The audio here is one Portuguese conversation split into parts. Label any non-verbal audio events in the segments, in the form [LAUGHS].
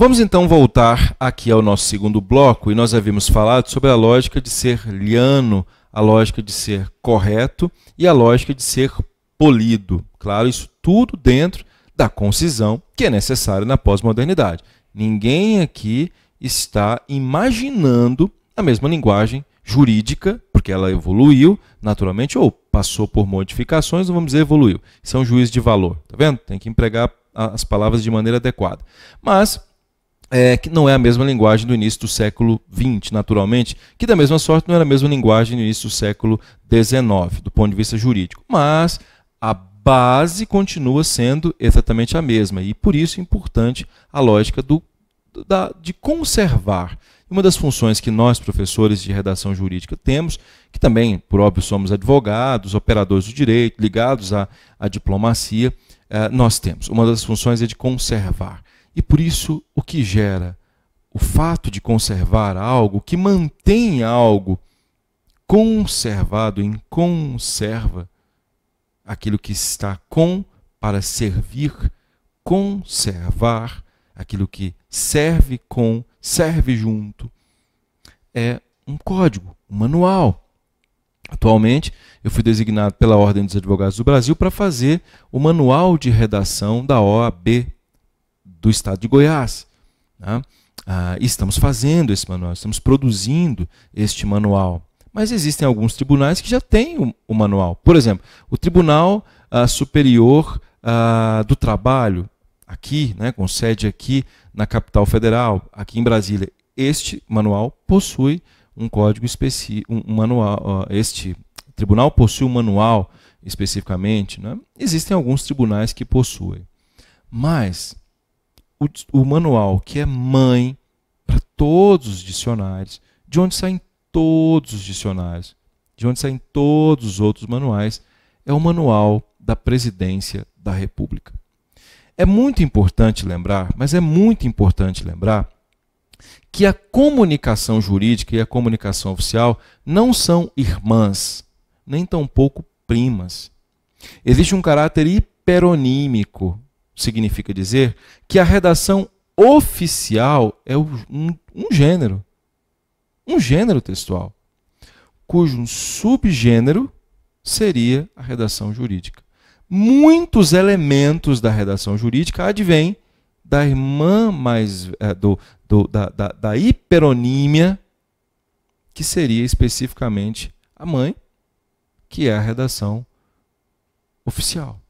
Vamos então voltar aqui ao nosso segundo bloco e nós havíamos falado sobre a lógica de ser liano, a lógica de ser correto e a lógica de ser polido. Claro, isso tudo dentro da concisão que é necessária na pós-modernidade. Ninguém aqui está imaginando a mesma linguagem jurídica, porque ela evoluiu naturalmente ou passou por modificações, vamos dizer evoluiu. São é um de valor, tá vendo? Tem que empregar as palavras de maneira adequada. Mas é, que não é a mesma linguagem do início do século XX, naturalmente, que da mesma sorte não era a mesma linguagem no início do século XIX, do ponto de vista jurídico. Mas a base continua sendo exatamente a mesma, e por isso é importante a lógica do, da, de conservar. Uma das funções que nós, professores de redação jurídica, temos, que também, por óbvio, somos advogados, operadores do direito, ligados à, à diplomacia, eh, nós temos. Uma das funções é de conservar e por isso, o que gera o fato de conservar algo, que mantém algo conservado em conserva, aquilo que está com para servir, conservar, aquilo que serve com, serve junto, é um código, um manual. Atualmente, eu fui designado pela Ordem dos Advogados do Brasil para fazer o manual de redação da OAB do estado de Goiás. Né? Ah, estamos fazendo esse manual, estamos produzindo este manual. Mas existem alguns tribunais que já têm o, o manual. Por exemplo, o Tribunal ah, Superior ah, do Trabalho, aqui, né, com sede aqui na capital federal, aqui em Brasília, este manual possui um código específico, um, um manual, este tribunal possui um manual especificamente, né? existem alguns tribunais que possuem. Mas o, o manual que é mãe para todos os dicionários, de onde saem todos os dicionários, de onde saem todos os outros manuais, é o manual da presidência da República. É muito importante lembrar, mas é muito importante lembrar que a comunicação jurídica e a comunicação oficial não são irmãs, nem tampouco primas. Existe um caráter hiperonímico significa dizer que a redação oficial é um, um gênero, um gênero textual, cujo subgênero seria a redação jurídica. Muitos elementos da redação jurídica advêm da irmã mais é, do, do da, da, da hiperonímia, que seria especificamente a mãe, que é a redação oficial.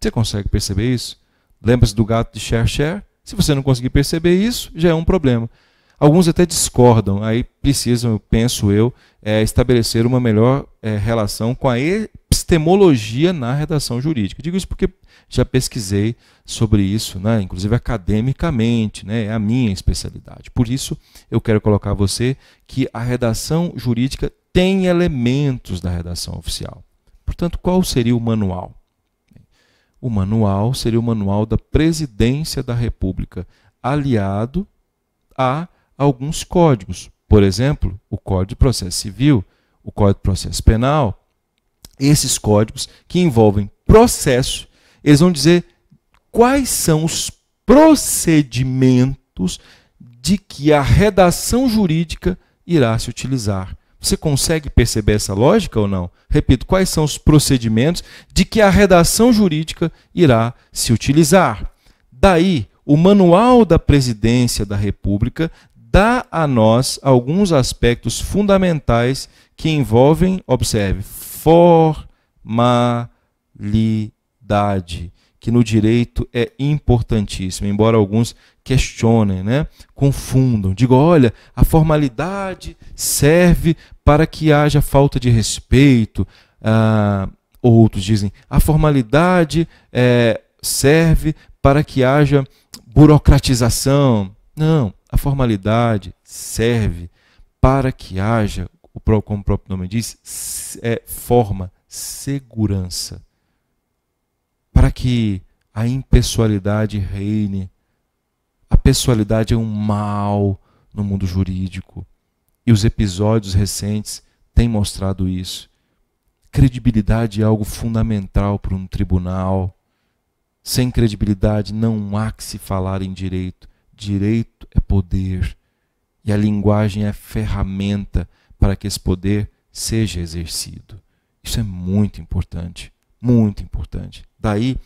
Você consegue perceber isso? Lembra-se do gato de Cher Cher? Se você não conseguir perceber isso, já é um problema. Alguns até discordam, aí precisam, penso eu, é, estabelecer uma melhor é, relação com a epistemologia na redação jurídica. Digo isso porque já pesquisei sobre isso, né, inclusive academicamente, né, é a minha especialidade. Por isso, eu quero colocar a você que a redação jurídica tem elementos da redação oficial. Portanto, qual seria o manual? o manual seria o manual da presidência da República, aliado a alguns códigos. Por exemplo, o Código de Processo Civil, o Código de Processo Penal. Esses códigos que envolvem processo, eles vão dizer quais são os procedimentos de que a redação jurídica irá se utilizar. Você consegue perceber essa lógica ou não? Repito, quais são os procedimentos de que a redação jurídica irá se utilizar? Daí, o Manual da Presidência da República dá a nós alguns aspectos fundamentais que envolvem, observe, formalidade que no direito é importantíssimo, embora alguns questionem, né? confundam. Digo, olha, a formalidade serve para que haja falta de respeito. Ah, outros dizem, a formalidade é, serve para que haja burocratização. Não, a formalidade serve para que haja, como o próprio nome diz, é, forma, segurança para que a impessoalidade reine. A pessoalidade é um mal no mundo jurídico. E os episódios recentes têm mostrado isso. Credibilidade é algo fundamental para um tribunal. Sem credibilidade não há que se falar em direito. Direito é poder. E a linguagem é ferramenta para que esse poder seja exercido. Isso é muito importante muito importante. Daí,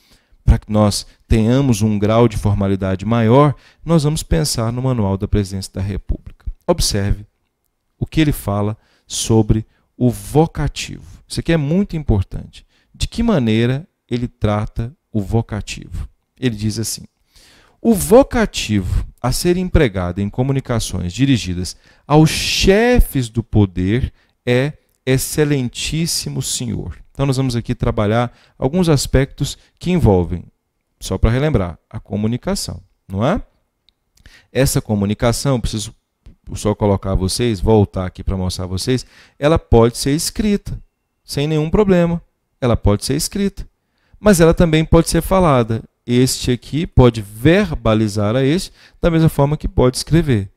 para que nós tenhamos um grau de formalidade maior, nós vamos pensar no Manual da Presidência da República. Observe o que ele fala sobre o vocativo. Isso aqui é muito importante. De que maneira ele trata o vocativo? Ele diz assim: o vocativo a ser empregado em comunicações dirigidas aos chefes do poder é Excelentíssimo Senhor. Então, nós vamos aqui trabalhar alguns aspectos que envolvem, só para relembrar, a comunicação, não é? Essa comunicação, preciso só colocar vocês, voltar aqui para mostrar vocês, ela pode ser escrita, sem nenhum problema. Ela pode ser escrita, mas ela também pode ser falada. Este aqui pode verbalizar a este da mesma forma que pode escrever.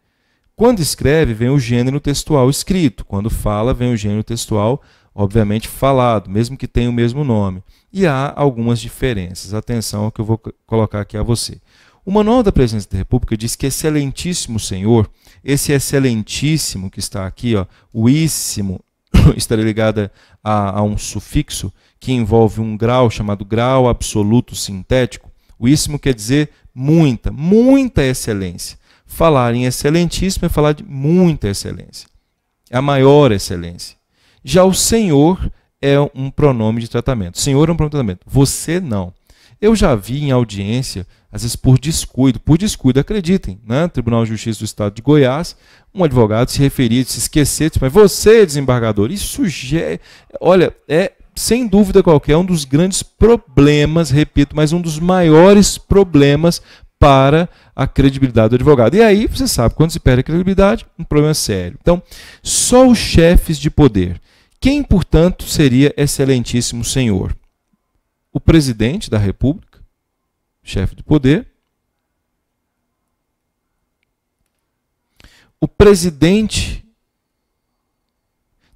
Quando escreve, vem o gênero textual escrito. Quando fala, vem o gênero textual obviamente, falado, mesmo que tenha o mesmo nome. E há algumas diferenças. Atenção ao que eu vou colocar aqui a você. O Manual da Presidência da República diz que Excelentíssimo Senhor, esse Excelentíssimo que está aqui, ó, o íssimo, [COUGHS] estaria ligado a, a um sufixo que envolve um grau chamado grau absoluto sintético. O íssimo quer dizer muita, muita excelência. Falar em excelentíssimo é falar de muita excelência. É a maior excelência. Já o senhor é um pronome de tratamento. Senhor é um pronome de tratamento. Você não. Eu já vi em audiência, às vezes por descuido, por descuido, acreditem, né? Tribunal de Justiça do Estado de Goiás, um advogado se referir, se esquecer, disse, mas você, é desembargador, isso já, é, olha, é sem dúvida qualquer um dos grandes problemas, repito, mas um dos maiores problemas para a credibilidade do advogado. E aí, você sabe, quando se perde a credibilidade, um problema sério. Então, só os chefes de poder quem, portanto, seria Excelentíssimo Senhor? O presidente da República, chefe de poder, o presidente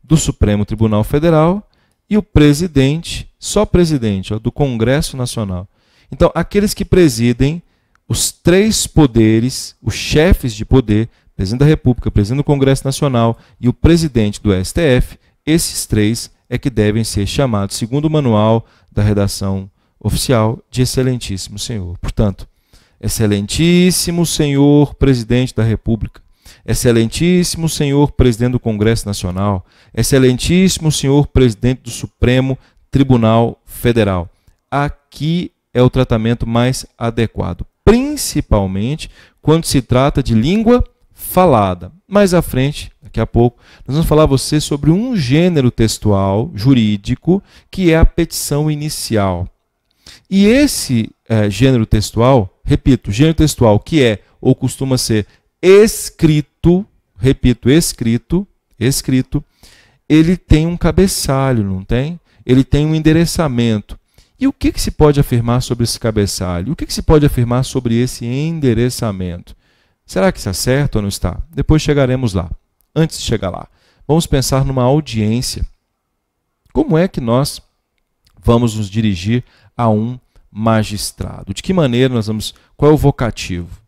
do Supremo Tribunal Federal e o presidente, só presidente, ó, do Congresso Nacional. Então, aqueles que presidem os três poderes, os chefes de poder, presidente da República, presidente do Congresso Nacional e o presidente do STF, esses três é que devem ser chamados, segundo o manual da redação oficial, de Excelentíssimo Senhor. Portanto, Excelentíssimo Senhor Presidente da República, Excelentíssimo Senhor Presidente do Congresso Nacional, Excelentíssimo Senhor Presidente do Supremo Tribunal Federal. Aqui é o tratamento mais adequado, principalmente quando se trata de língua falada. Mais à frente, daqui a pouco, nós vamos falar a você sobre um gênero textual jurídico que é a petição inicial. E esse é, gênero textual, repito, gênero textual que é ou costuma ser escrito, repito, escrito, escrito, ele tem um cabeçalho, não tem? Ele tem um endereçamento. E o que, que se pode afirmar sobre esse cabeçalho? O que, que se pode afirmar sobre esse endereçamento? Será que está certo ou não está? Depois chegaremos lá antes de chegar lá. Vamos pensar numa audiência. Como é que nós vamos nos dirigir a um magistrado? De que maneira nós vamos. Qual é o vocativo?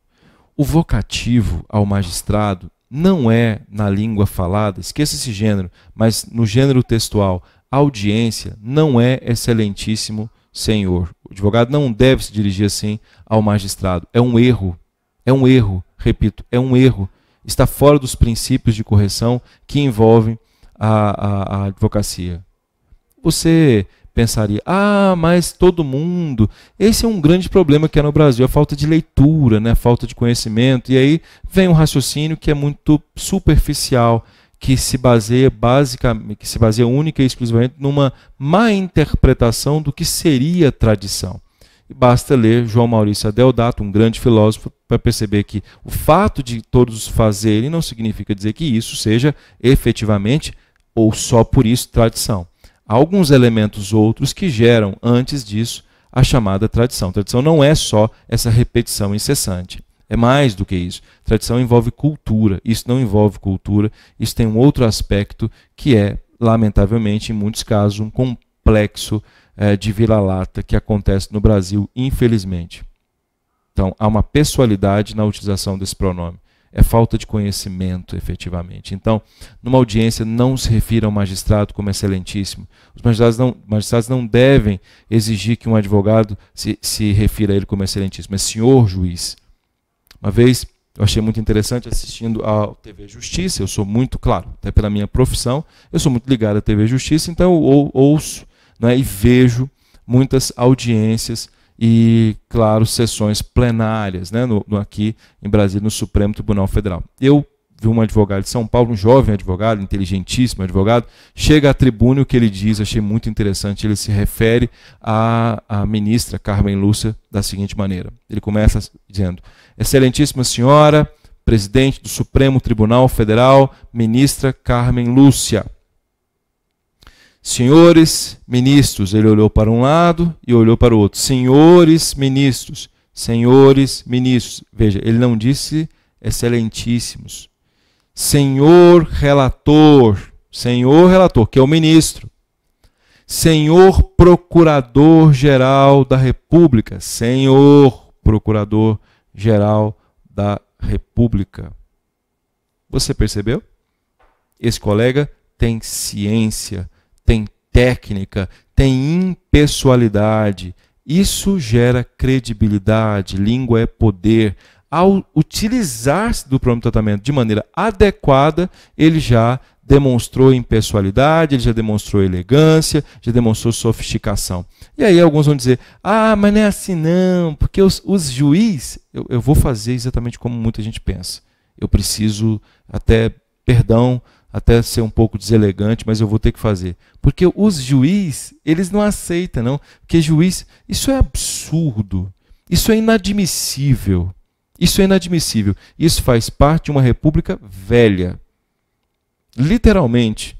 O vocativo ao magistrado não é na língua falada, esqueça esse gênero, mas no gênero textual, audiência não é excelentíssimo senhor. O advogado não deve se dirigir assim ao magistrado. É um erro. É um erro, repito, é um erro está fora dos princípios de correção que envolvem a, a, a advocacia. Você pensaria, ah, mas todo mundo. Esse é um grande problema que é no Brasil, a falta de leitura, né? a falta de conhecimento. E aí vem um raciocínio que é muito superficial, que se baseia basicamente, que se baseia única e exclusivamente numa má interpretação do que seria tradição. E basta ler João Maurício Adeodato, um grande filósofo, para perceber que o fato de todos fazerem não significa dizer que isso seja efetivamente ou só por isso tradição. Há alguns elementos outros que geram antes disso a chamada tradição. Tradição não é só essa repetição incessante. É mais do que isso. Tradição envolve cultura. Isso não envolve cultura. Isso tem um outro aspecto que é, lamentavelmente, em muitos casos, um complexo é, de vira-lata que acontece no Brasil, infelizmente. Então, há uma pessoalidade na utilização desse pronome. É falta de conhecimento, efetivamente. Então, numa audiência, não se refira ao magistrado como excelentíssimo. Os magistrados não, magistrados não devem exigir que um advogado se, se refira a ele como excelentíssimo. É senhor juiz. Uma vez, eu achei muito interessante assistindo à TV Justiça. Eu sou muito, claro, até pela minha profissão, eu sou muito ligado à TV Justiça, então eu ouço né, e vejo muitas audiências e, claro, sessões plenárias né, no, no, aqui em Brasília, no Supremo Tribunal Federal. Eu vi um advogado de São Paulo, um jovem advogado, inteligentíssimo advogado, chega à tribuna o que ele diz, achei muito interessante, ele se refere à, à ministra Carmen Lúcia da seguinte maneira. Ele começa dizendo, excelentíssima senhora, presidente do Supremo Tribunal Federal, ministra Carmen Lúcia, Senhores ministros, ele olhou para um lado e olhou para o outro. Senhores ministros, senhores ministros. Veja, ele não disse excelentíssimos. Senhor relator, senhor relator, que é o ministro. Senhor procurador-geral da República, senhor procurador-geral da República. Você percebeu? Esse colega tem ciência tem técnica, tem impessoalidade. Isso gera credibilidade. Língua é poder. Ao utilizar-se do programa de tratamento de maneira adequada, ele já demonstrou impessoalidade, ele já demonstrou elegância, já demonstrou sofisticação. E aí alguns vão dizer: ah, mas não é assim não, porque os, os juízes. Eu, eu vou fazer exatamente como muita gente pensa. Eu preciso até perdão até ser um pouco deselegante, mas eu vou ter que fazer. Porque os juízes, eles não aceitam, não. Porque juiz, isso é absurdo. Isso é inadmissível. Isso é inadmissível. Isso faz parte de uma república velha. Literalmente,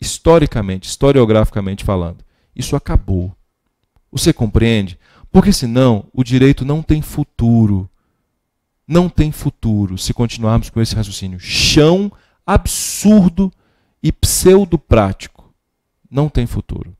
historicamente, historiograficamente falando, isso acabou. Você compreende? Porque senão o direito não tem futuro. Não tem futuro se continuarmos com esse raciocínio. Chão absurdo e pseudo-prático não tem futuro.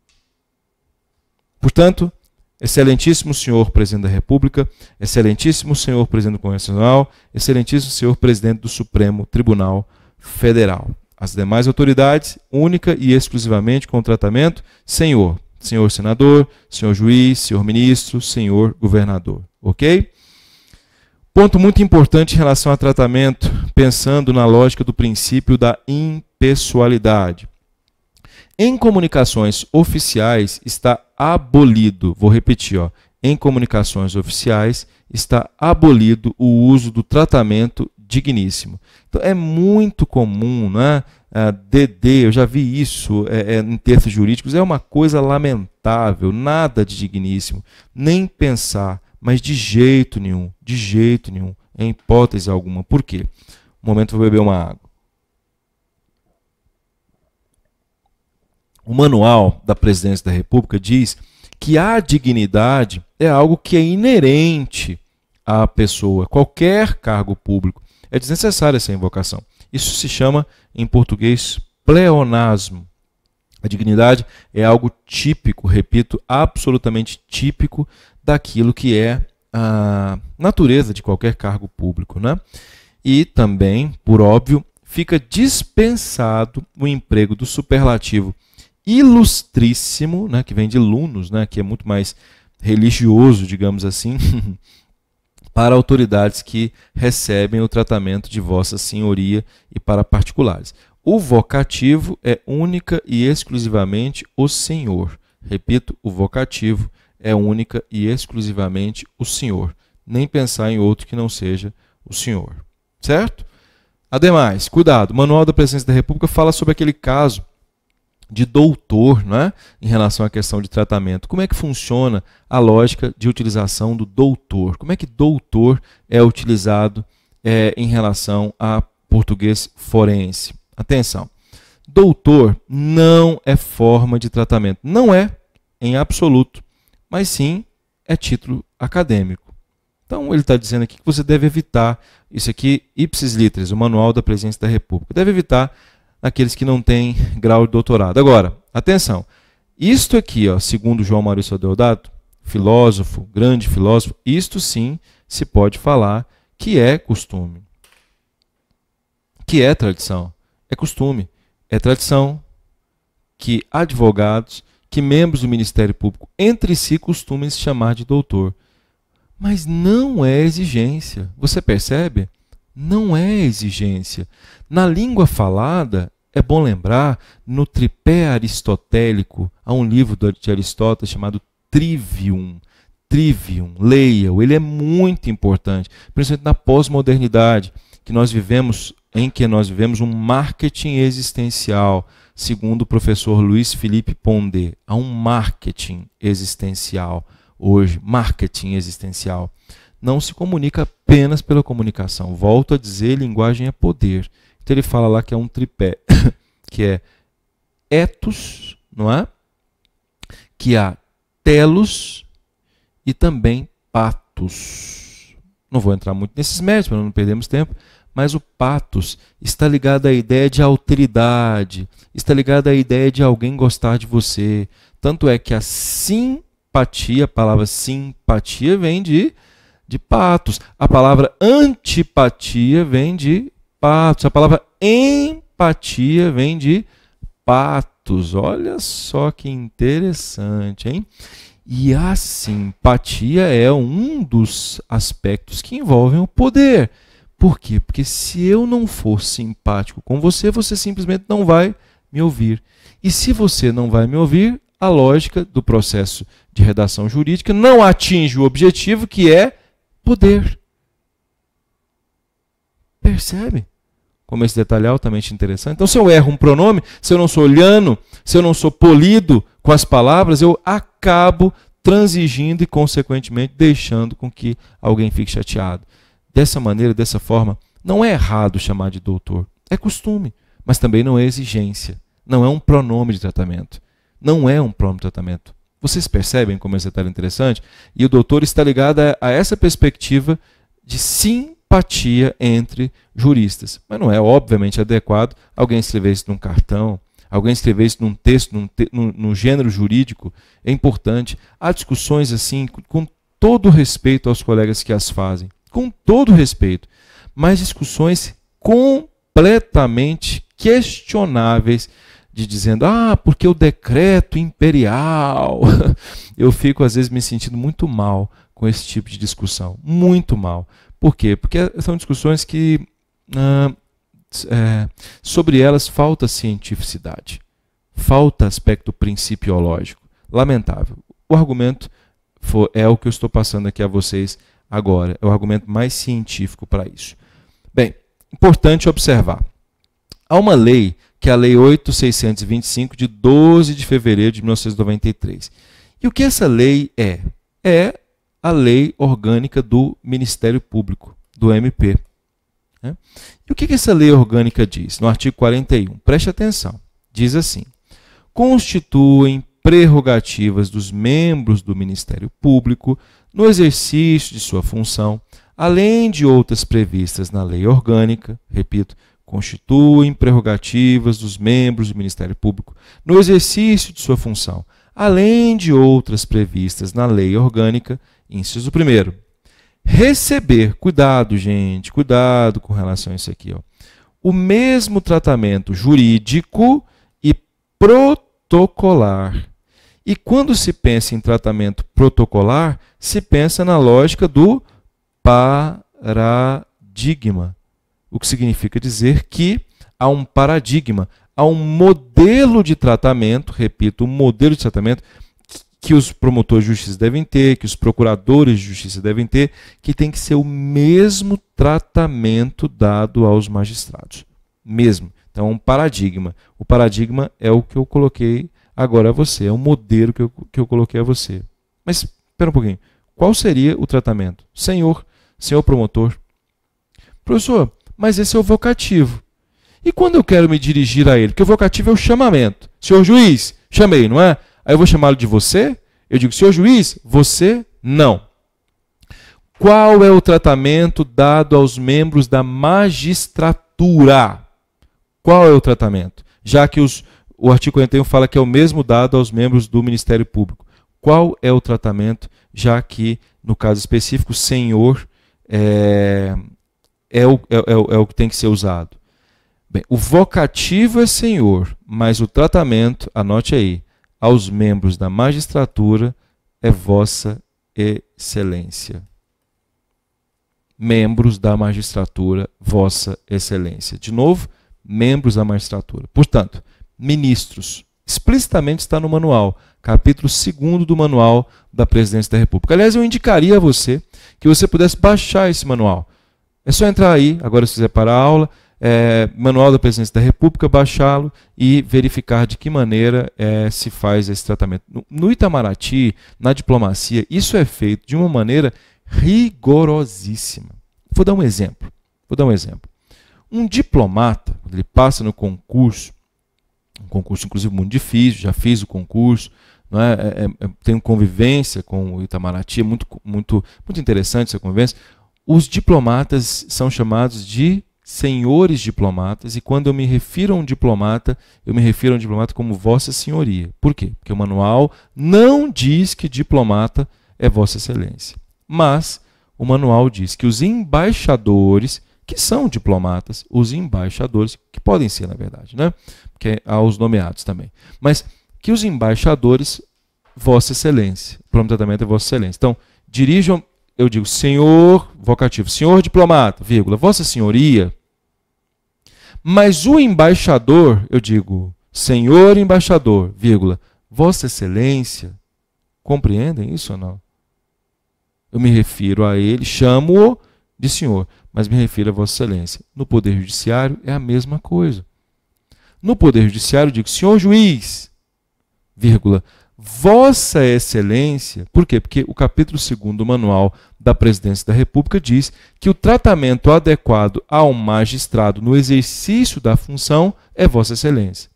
Portanto, Excelentíssimo senhor presidente da República, excelentíssimo senhor presidente do Congresso Nacional, excelentíssimo senhor presidente do Supremo Tribunal Federal. As demais autoridades, única e exclusivamente com tratamento, senhor, senhor senador, senhor juiz, senhor ministro, senhor governador. Ok? Ponto muito importante em relação a tratamento, pensando na lógica do princípio da impessoalidade. Em comunicações oficiais está abolido, vou repetir, ó, em comunicações oficiais está abolido o uso do tratamento digníssimo. Então é muito comum, né? Ah, DD, eu já vi isso é, é, em textos jurídicos, é uma coisa lamentável, nada de digníssimo, nem pensar. Mas de jeito nenhum, de jeito nenhum, em hipótese alguma. Por quê? Um momento vou beber uma água. O manual da Presidência da República diz que a dignidade é algo que é inerente à pessoa, qualquer cargo público. É desnecessária essa invocação. Isso se chama, em português, pleonasmo. A dignidade é algo típico, repito, absolutamente típico daquilo que é a natureza de qualquer cargo público. Né? E também, por óbvio, fica dispensado o emprego do superlativo ilustríssimo, né, que vem de lunos, né, que é muito mais religioso, digamos assim, [LAUGHS] para autoridades que recebem o tratamento de Vossa Senhoria e para particulares. O vocativo é única e exclusivamente o Senhor. Repito, o vocativo é única e exclusivamente o Senhor. Nem pensar em outro que não seja o Senhor. Certo? Ademais, cuidado, o Manual da Presidência da República fala sobre aquele caso de doutor, né, em relação à questão de tratamento. Como é que funciona a lógica de utilização do doutor? Como é que doutor é utilizado é, em relação a português forense? Atenção, doutor não é forma de tratamento, não é em absoluto mas sim é título acadêmico. Então ele está dizendo aqui que você deve evitar, isso aqui, ipsis literis, o Manual da Presidência da República, deve evitar aqueles que não têm grau de doutorado. Agora, atenção, isto aqui, ó, segundo João Maurício Deodato, filósofo, grande filósofo, isto sim se pode falar que é costume, que é tradição, é costume, é tradição que advogados que membros do Ministério Público entre si costumem se chamar de doutor. Mas não é exigência. Você percebe? Não é exigência. Na língua falada, é bom lembrar, no tripé aristotélico, há um livro de Aristóteles chamado Trivium. Trivium, leiam, ele é muito importante, principalmente na pós-modernidade, que nós vivemos, em que nós vivemos um marketing existencial segundo o professor Luiz Felipe Pondé, há um marketing existencial hoje, marketing existencial. Não se comunica apenas pela comunicação. Volto a dizer, linguagem é poder. Então ele fala lá que é um tripé, [COUGHS] que é etos, não é? Que há telos e também patos. Não vou entrar muito nesses méritos para não perdermos tempo, mas o patos está ligado à ideia de alteridade, está ligado à ideia de alguém gostar de você. Tanto é que a simpatia, a palavra simpatia vem de, de patos. A palavra antipatia vem de patos. A palavra empatia vem de patos. Olha só que interessante, hein? E a simpatia é um dos aspectos que envolvem o poder. Por quê? Porque se eu não for simpático com você, você simplesmente não vai me ouvir. E se você não vai me ouvir, a lógica do processo de redação jurídica não atinge o objetivo que é poder. Percebe? Como esse detalhe é altamente interessante. Então, se eu erro um pronome, se eu não sou olhando, se eu não sou polido com as palavras, eu acabo transigindo e, consequentemente, deixando com que alguém fique chateado dessa maneira, dessa forma. Não é errado chamar de doutor, é costume, mas também não é exigência, não é um pronome de tratamento, não é um pronome de tratamento. Vocês percebem como esse detalhe é interessante? E o doutor está ligado a, a essa perspectiva de simpatia entre juristas. Mas não é, obviamente, adequado alguém escrever isso num cartão, alguém escrever isso num texto, num, te, num, num gênero jurídico. É importante. Há discussões assim, com todo respeito aos colegas que as fazem com todo respeito, mas discussões completamente questionáveis de dizendo, ah, porque o decreto imperial. [LAUGHS] Eu fico, às vezes, me sentindo muito mal com esse tipo de discussão. Muito mal. Por quê? Porque são discussões que, ah, é, sobre elas, falta cientificidade, falta aspecto principiológico. Lamentável. O argumento é o que eu estou passando aqui a vocês agora. É o argumento mais científico para isso. Bem, importante observar. Há uma lei, que é a Lei 8625, de 12 de fevereiro de 1993. E o que essa lei é? É a lei orgânica do Ministério Público, do MP. É? Né? E o que, que essa lei orgânica diz? No artigo 41, preste atenção, diz assim: constituem prerrogativas dos membros do Ministério Público no exercício de sua função, além de outras previstas na lei orgânica, repito, constituem prerrogativas dos membros do Ministério Público no exercício de sua função, além de outras previstas na lei orgânica, inciso primeiro, Receber, cuidado, gente, cuidado com relação a isso aqui, ó. O mesmo tratamento jurídico e protocolar e quando se pensa em tratamento protocolar, se pensa na lógica do paradigma, o que significa dizer que há um paradigma, há um modelo de tratamento, repito, um modelo de tratamento que os promotores de justiça devem ter, que os procuradores de justiça devem ter, que tem que ser o mesmo tratamento dado aos magistrados. Mesmo. Então, é um paradigma. O paradigma é o que eu coloquei agora a é você. É um modelo que eu, que eu coloquei a você. Mas, espera um pouquinho. Qual seria o tratamento? Senhor, senhor promotor. Professor, mas esse é o vocativo. E quando eu quero me dirigir a ele? Porque o vocativo é o chamamento. Senhor juiz, chamei, não é? Aí eu vou chamá-lo de você? Eu digo, senhor juiz, você não. Qual é o tratamento dado aos membros da magistratura? Qual é o tratamento? Já que os o artigo 41 fala que é o mesmo dado aos membros do Ministério Público. Qual é o tratamento, já que, no caso específico, senhor é, é, o, é, é, é o que tem que ser usado? Bem, o vocativo é senhor, mas o tratamento, anote aí, aos membros da magistratura é vossa excelência. Membros da magistratura, vossa excelência. De novo, membros da magistratura. Portanto, ministros. Explicitamente está no manual, capítulo 2 do manual da Presidência da República. Aliás, eu indicaria a você que você pudesse baixar esse manual. É só entrar aí, agora se quiser para a aula, é, Manual da Presidência da República, baixá-lo e verificar de que maneira é, se faz esse tratamento. No, no Itamaraty, na diplomacia, isso é feito de uma maneira rigorosíssima. Vou dar um exemplo. Vou dar um exemplo. Um diplomata, quando ele passa no concurso um concurso, inclusive, muito difícil, já fiz o concurso. É? é? É, é, tenho convivência com o Itamaraty, é muito, muito, muito interessante essa convivência. Os diplomatas são chamados de senhores diplomatas, e quando eu me refiro a um diplomata, eu me refiro a um diplomata como Vossa Senhoria. Por quê? Porque o manual não diz que diplomata é Vossa Excelência. Mas o manual diz que os embaixadores, que são diplomatas, os embaixadores, que podem ser, na verdade, né? que, é aos nomeados também. Mas que os embaixadores, Vossa Excelência, o plano de tratamento é Vossa Excelência. Então, dirijam, eu digo, senhor, vocativo, senhor diplomata, vírgula, Vossa Senhoria. Mas o embaixador, eu digo, senhor embaixador, vírgula, Vossa Excelência. Compreendem isso ou não? Eu me refiro a ele, chamo-o de senhor, mas me refiro a Vossa Excelência. No Poder Judiciário é a mesma coisa. No Poder Judiciário, digo, senhor juiz, vírgula, Vossa Excelência, por quê? Porque o capítulo 2 do Manual da Presidência da República diz que o tratamento adequado ao magistrado no exercício da função é Vossa Excelência.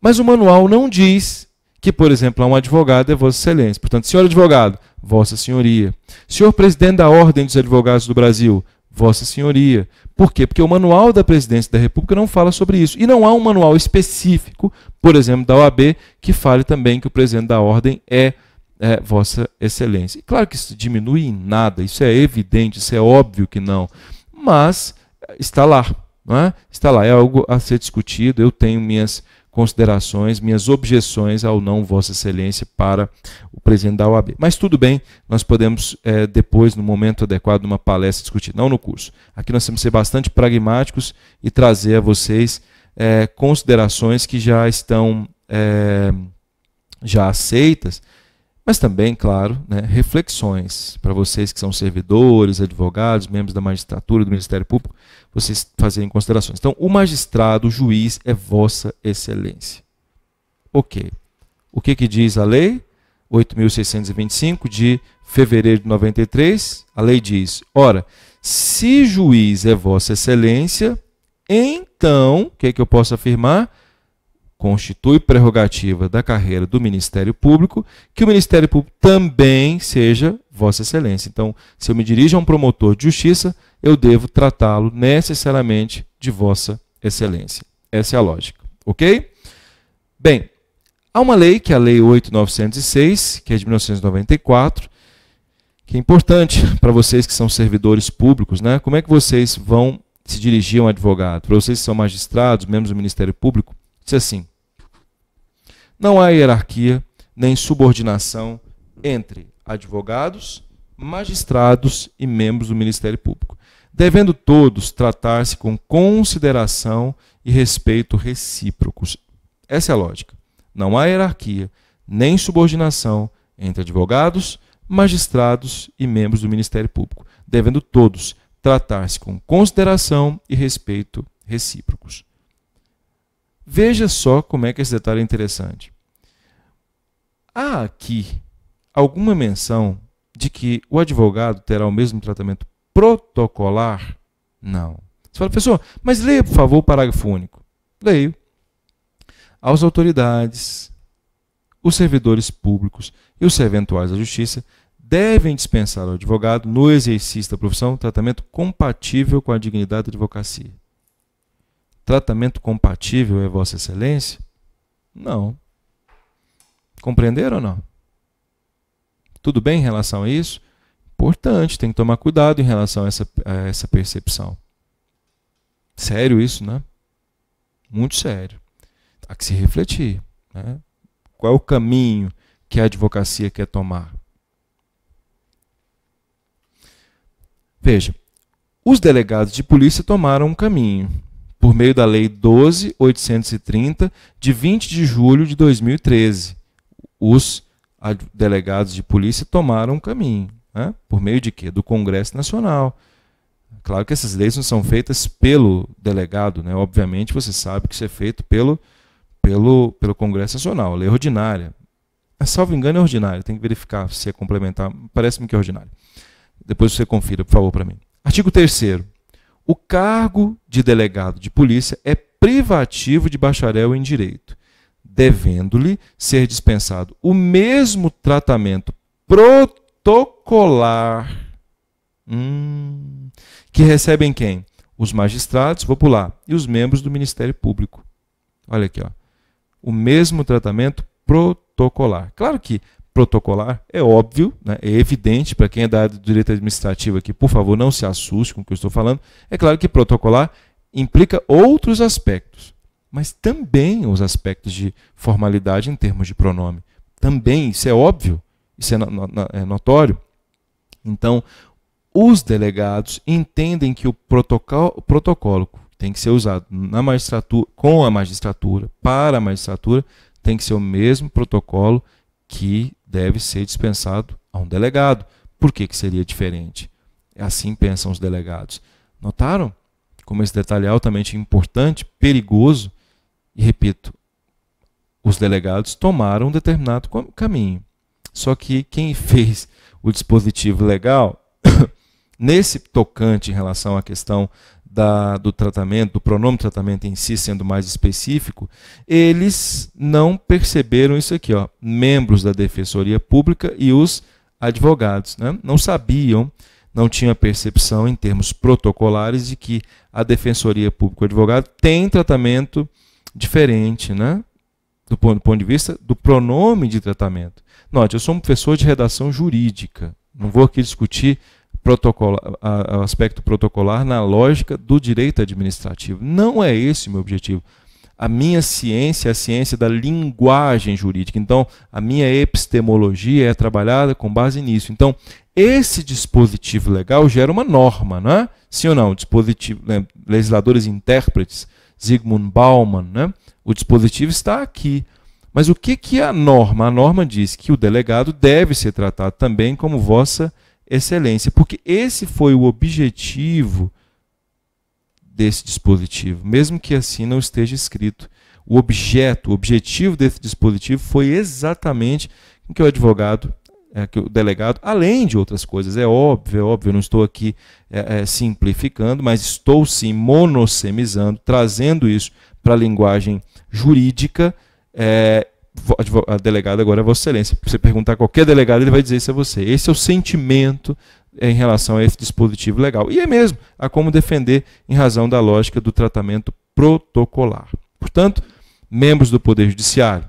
Mas o manual não diz que, por exemplo, a um advogado é Vossa Excelência. Portanto, senhor advogado, Vossa Senhoria. Senhor presidente da Ordem dos Advogados do Brasil, Vossa Senhoria. Por quê? Porque o manual da Presidência da República não fala sobre isso. E não há um manual específico, por exemplo, da OAB, que fale também que o presidente da ordem é, é Vossa Excelência. E claro que isso diminui em nada, isso é evidente, isso é óbvio que não. Mas eh, está lá. Não é? Está lá, é algo a ser discutido. Eu tenho minhas considerações, minhas objeções ao não Vossa Excelência para o presidente da OAB. Mas tudo bem, nós podemos é, depois, no momento adequado, numa palestra, discutir, não no curso. Aqui nós temos que ser bastante pragmáticos e trazer a vocês é, considerações que já estão é, já aceitas mas também, claro, né, reflexões para vocês que são servidores, advogados, membros da magistratura, do Ministério Público, vocês fazerem considerações. Então, o magistrado, o juiz, é Vossa Excelência. Ok. O que, que diz a lei? 8.625, de fevereiro de 93, a lei diz: ora, se juiz é Vossa Excelência, então, o que, que eu posso afirmar? constitui prerrogativa da carreira do Ministério Público, que o Ministério Público também seja Vossa Excelência. Então, se eu me dirijo a um promotor de justiça, eu devo tratá-lo necessariamente de Vossa Excelência. Essa é a lógica, ok? Bem, há uma lei, que é a Lei 8906, que é de 1994, que é importante [LAUGHS] para vocês que são servidores públicos, né? Como é que vocês vão se dirigir a um advogado? Para vocês que são magistrados, membros do Ministério Público, Diz assim: Não há hierarquia nem subordinação entre advogados, magistrados e membros do Ministério Público, devendo todos tratar-se com consideração e respeito recíprocos. Essa é a lógica. Não há hierarquia nem subordinação entre advogados, magistrados e membros do Ministério Público, devendo todos tratar-se com consideração e respeito recíprocos. Veja só como é que esse detalhe é interessante. Há aqui alguma menção de que o advogado terá o mesmo tratamento protocolar? Não. Você fala, professor, mas leia, por favor, o parágrafo único. Leio. As autoridades, os servidores públicos e os serventuais da justiça devem dispensar ao advogado, no exercício da profissão, tratamento compatível com a dignidade da advocacia tratamento compatível é Vossa Excelência? Não. Compreenderam ou não? Tudo bem em relação a isso? Importante, tem que tomar cuidado em relação a essa, a essa percepção. Sério isso, né? Muito sério. Há que se refletir. Né? Qual é o caminho que a advocacia quer tomar? Veja, os delegados de polícia tomaram um caminho, por meio da Lei 12.830, de 20 de julho de 2013. Os delegados de polícia tomaram um caminho. Né? Por meio de quê? Do Congresso Nacional. Claro que essas leis não são feitas pelo delegado, né? obviamente você sabe que isso é feito pelo, pelo, pelo Congresso Nacional, lei é ordinária. É, salvo engano, é ordinária, tem que verificar se é complementar, parece-me que é ordinária. Depois você confira, por favor, para mim. Artigo 3 o cargo de delegado de polícia é privativo de bacharel em direito, devendo-lhe ser dispensado o mesmo tratamento protocolar hum, que recebem quem? Os magistrados, vou pular, e os membros do Ministério Público. Olha aqui, ó. o mesmo tratamento protocolar. Claro que protocolar, é óbvio, né, é evidente para quem é da área do direito administrativo aqui, por favor, não se assuste com o que eu estou falando. É claro que protocolar implica outros aspectos, mas também os aspectos de formalidade em termos de pronome. Também, isso é óbvio, isso é, no, no, é notório. Então, os delegados entendem que o protocolo, protocolo tem que ser usado na magistratura, com a magistratura, para a magistratura, tem que ser o mesmo protocolo que deve ser dispensado a um delegado. Por que, que seria diferente? É assim pensam os delegados. Notaram como esse detalhe é altamente importante, perigoso? E repito, os delegados tomaram um determinado caminho. Só que quem [LAUGHS] fez o dispositivo legal, [COUGHS] nesse tocante em relação à questão da, do tratamento, do pronome tratamento em si, sendo mais específico, eles não perceberam isso aqui, ó, membros da Defensoria Pública e os advogados. Né? Não sabiam, não tinham percepção, em termos protocolares, de que a Defensoria Pública e o advogado tem tratamento diferente, né? do ponto, do ponto de vista do pronome de tratamento. Note, eu sou um professor de redação jurídica, não vou aqui discutir protocolo, aspecto protocolar na lógica do direito administrativo. Não é esse o meu objetivo. A minha ciência é a ciência da linguagem jurídica. Então, a minha epistemologia é trabalhada com base nisso. Então, esse dispositivo legal gera uma norma, é? Sim ou não? Dispositivo, né? legisladores e intérpretes, Zygmunt Bauman, né? O dispositivo está aqui. Mas o que, que é a norma? A norma diz que o delegado deve ser tratado também como vossa excelência, porque esse foi o objetivo desse dispositivo, mesmo que assim não esteja escrito. O objeto, o objetivo desse dispositivo foi exatamente o que o advogado, é, que o delegado, além de outras coisas, é óbvio, é óbvio, eu não estou aqui é, é, simplificando, mas estou sim monossemizando, trazendo isso para a linguagem jurídica é, a delegado agora é Vossa Excelência. Se você perguntar a qualquer delegado, ele vai dizer isso a você. Esse é o sentimento eh, em relação a esse dispositivo legal. E é mesmo, há como defender em razão da lógica do tratamento protocolar. Portanto, membros do Poder Judiciário,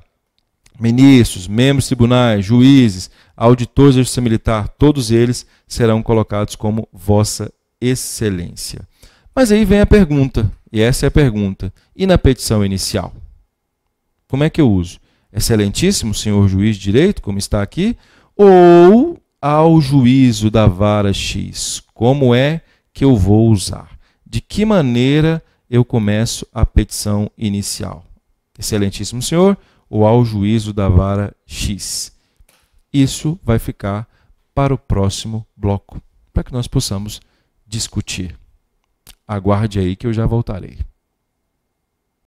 ministros, membros de tribunais, juízes, auditores da Justiça Militar, todos eles serão colocados como Vossa Excelência. Mas aí vem a pergunta, e essa é a pergunta: e na petição inicial? Como é que eu uso? excelentíssimo senhor juiz de direito, como está aqui, ou ao juízo da vara X. Como é que eu vou usar? De que maneira eu começo a petição inicial? Excelentíssimo senhor, ou ao juízo da vara X. Isso vai ficar para o próximo bloco, para que nós possamos discutir. Aguarde aí que eu já voltarei.